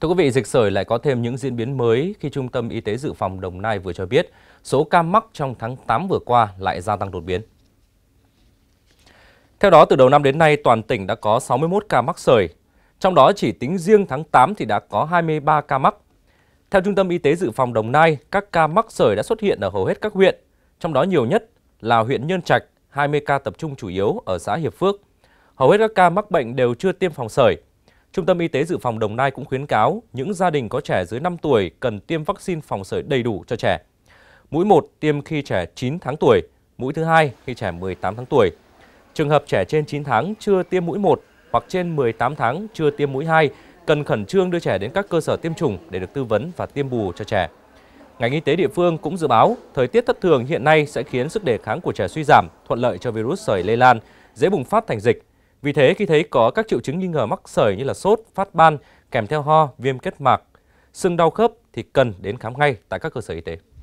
Thưa quý vị, dịch sởi lại có thêm những diễn biến mới khi Trung tâm Y tế Dự phòng Đồng Nai vừa cho biết số ca mắc trong tháng 8 vừa qua lại gia tăng đột biến. Theo đó, từ đầu năm đến nay, toàn tỉnh đã có 61 ca mắc sởi. Trong đó chỉ tính riêng tháng 8 thì đã có 23 ca mắc. Theo Trung tâm Y tế Dự phòng Đồng Nai, các ca mắc sởi đã xuất hiện ở hầu hết các huyện, trong đó nhiều nhất là huyện Nhơn Trạch, 20 ca tập trung chủ yếu ở xã Hiệp Phước. Hầu hết các ca mắc bệnh đều chưa tiêm phòng sởi. Trung tâm Y tế Dự phòng Đồng Nai cũng khuyến cáo những gia đình có trẻ dưới 5 tuổi cần tiêm vaccine phòng sởi đầy đủ cho trẻ. Mũi 1 tiêm khi trẻ 9 tháng tuổi, mũi thứ hai khi trẻ 18 tháng tuổi. Trường hợp trẻ trên 9 tháng chưa tiêm mũi 1 hoặc trên 18 tháng chưa tiêm mũi 2 cần khẩn trương đưa trẻ đến các cơ sở tiêm chủng để được tư vấn và tiêm bù cho trẻ. Ngành y tế địa phương cũng dự báo thời tiết thất thường hiện nay sẽ khiến sức đề kháng của trẻ suy giảm, thuận lợi cho virus sởi lây lan, dễ bùng phát thành dịch. Vì thế, khi thấy có các triệu chứng nghi ngờ mắc sởi như là sốt, phát ban, kèm theo ho, viêm kết mạc, sưng đau khớp thì cần đến khám ngay tại các cơ sở y tế.